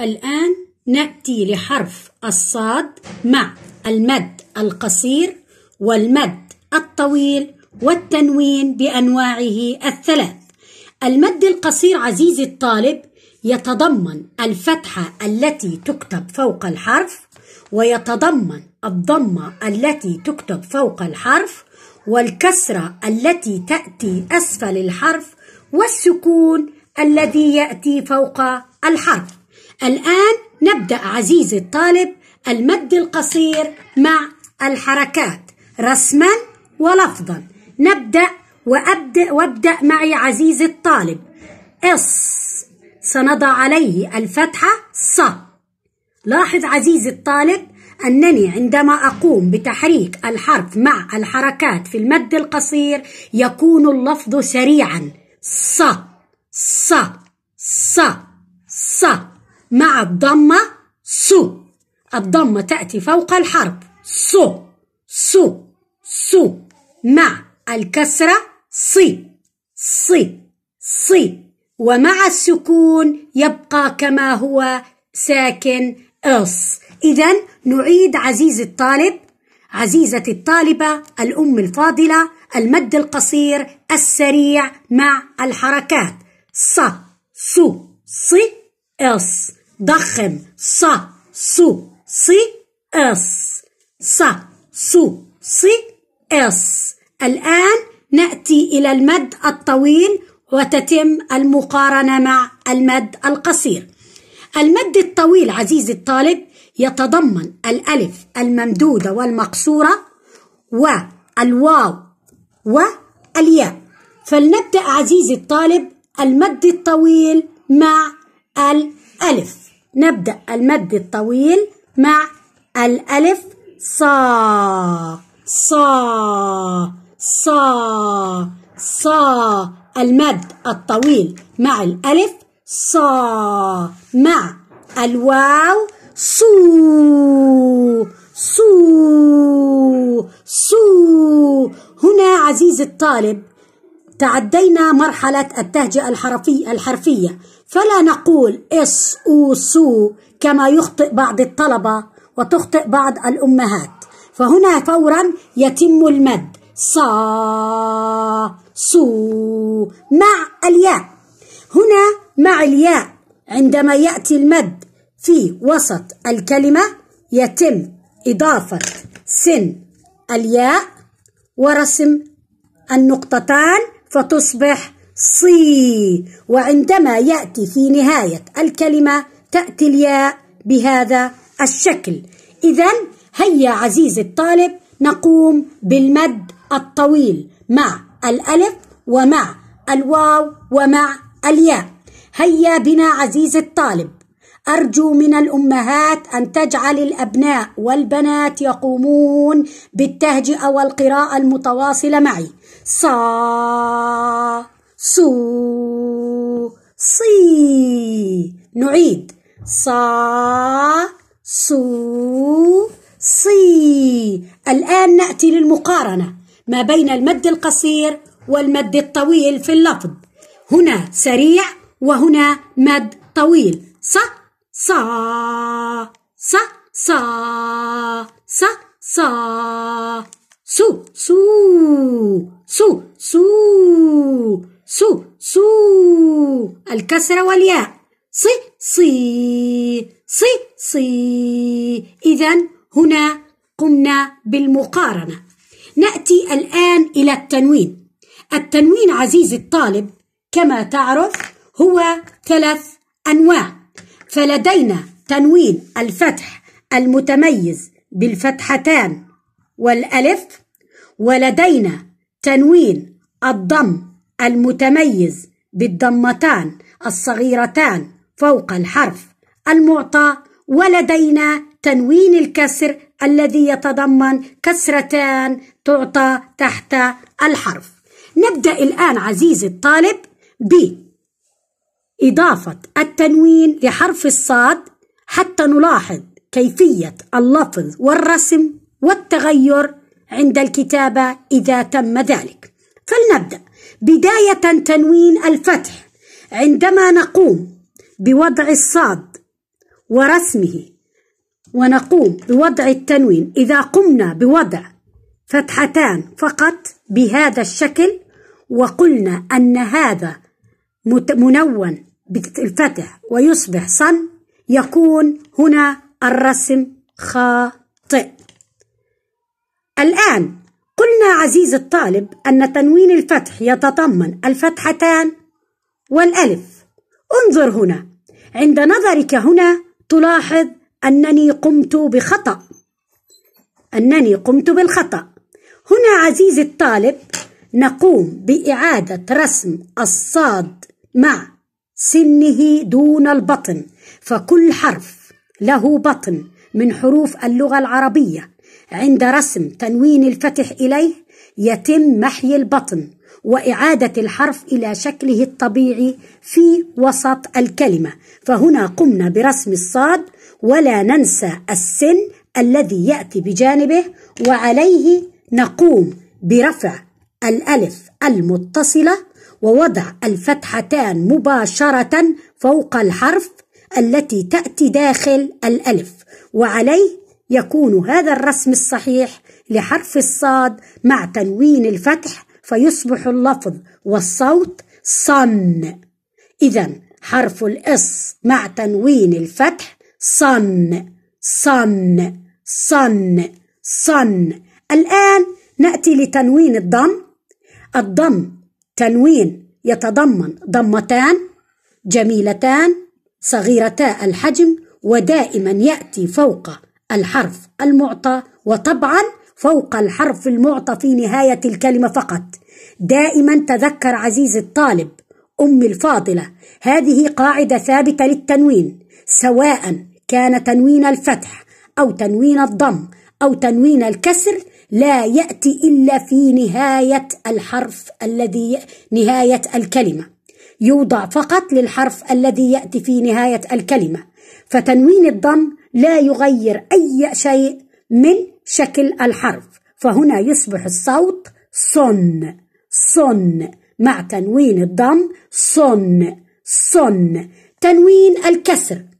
الآن نأتي لحرف الصاد مع المد القصير والمد الطويل والتنوين بأنواعه الثلاث المد القصير عزيزي الطالب يتضمن الفتحة التي تكتب فوق الحرف ويتضمن الضمة التي تكتب فوق الحرف والكسرة التي تأتي أسفل الحرف والسكون الذي يأتي فوق الحرف الآن نبدأ عزيزي الطالب المد القصير مع الحركات رسما ولفظا نبدأ وأبدأ وابدأ معي عزيزي الطالب إص سنضع عليه الفتحة ص لاحظ عزيزي الطالب أنني عندما أقوم بتحريك الحرف مع الحركات في المد القصير يكون اللفظ سريعا ص ص ص ص, ص مع الضمة سو الضمة تأتي فوق الحرف سو سو سو مع الكسرة صي صي صي ومع السكون يبقى كما هو ساكن اص إذا نعيد عزيز الطالب عزيزة الطالبة الأم الفاضلة المد القصير السريع مع الحركات ص سو صي اس ضخم ص ص صي اس ص صو صي اس الآن نأتي إلى المد الطويل وتتم المقارنة مع المد القصير المد الطويل عزيزي الطالب يتضمن الألف الممدودة والمقصورة والواو والياء فلنبدأ عزيزي الطالب المد الطويل مع الألف نبدأ المد الطويل مع الألف صا صا صا صا المد الطويل مع الألف صا مع الواو صو صو صو هنا عزيزي الطالب تعدينا مرحلة التهجئة الحرفي الحرفية فلا نقول اس او سو كما يخطئ بعض الطلبة وتخطئ بعض الأمهات فهنا فورا يتم المد صا سو مع الياء هنا مع الياء عندما يأتي المد في وسط الكلمة يتم إضافة سن الياء ورسم النقطتان فتصبح صي وعندما ياتي في نهايه الكلمه تاتي الياء بهذا الشكل اذا هيا عزيزي الطالب نقوم بالمد الطويل مع الالف ومع الواو ومع الياء هيا بنا عزيزي الطالب أرجو من الأمهات أن تجعل الأبناء والبنات يقومون بالتهجئة والقراءة المتواصلة معي صا سو صي نعيد صا سو صي الآن نأتي للمقارنة ما بين المد القصير والمد الطويل في اللفظ هنا سريع وهنا مد طويل صح صا صا صا صا صا سو سو سو سو سو سو الكسرة والياء ص صي صي صي إذا هنا قمنا بالمقارنة نأتي الآن إلى التنوين التنوين عزيزي الطالب كما تعرف هو ثلاث أنواع فلدينا تنوين الفتح المتميز بالفتحتان والألف ولدينا تنوين الضم المتميز بالضمتان الصغيرتان فوق الحرف المعطى ولدينا تنوين الكسر الذي يتضمن كسرتان تعطى تحت الحرف نبدأ الآن عزيزي الطالب ب إضافة التنوين لحرف الصاد حتى نلاحظ كيفية اللفظ والرسم والتغير عند الكتابة إذا تم ذلك. فلنبدأ بداية تنوين الفتح عندما نقوم بوضع الصاد ورسمه ونقوم بوضع التنوين إذا قمنا بوضع فتحتان فقط بهذا الشكل وقلنا أن هذا منون بالفتح ويصبح صن يكون هنا الرسم خاطئ الآن قلنا عزيز الطالب أن تنوين الفتح يتضمن الفتحتان والألف انظر هنا عند نظرك هنا تلاحظ أنني قمت بخطأ أنني قمت بالخطأ هنا عزيزي الطالب نقوم بإعادة رسم الصاد مع سنه دون البطن فكل حرف له بطن من حروف اللغة العربية عند رسم تنوين الفتح إليه يتم محي البطن وإعادة الحرف إلى شكله الطبيعي في وسط الكلمة فهنا قمنا برسم الصاد ولا ننسى السن الذي يأتي بجانبه وعليه نقوم برفع الألف المتصلة ووضع الفتحتان مباشرة فوق الحرف التي تأتي داخل الألف وعليه يكون هذا الرسم الصحيح لحرف الصاد مع تنوين الفتح فيصبح اللفظ والصوت صن إذا حرف الإص مع تنوين الفتح صن صن صن صن الآن نأتي لتنوين الضم الضم تنوين يتضمن ضمتان جميلتان صغيرتا الحجم ودائما يأتي فوق الحرف المعطى وطبعا فوق الحرف المعطى في نهاية الكلمة فقط دائما تذكر عزيزي الطالب أمي الفاضلة هذه قاعدة ثابتة للتنوين سواء كان تنوين الفتح أو تنوين الضم أو تنوين الكسر لا يأتي إلا في نهاية الحرف الذي نهاية الكلمة يوضع فقط للحرف الذي يأتي في نهاية الكلمة فتنوين الضم لا يغير أي شيء من شكل الحرف فهنا يصبح الصوت صن صن مع تنوين الضم صن صن تنوين الكسر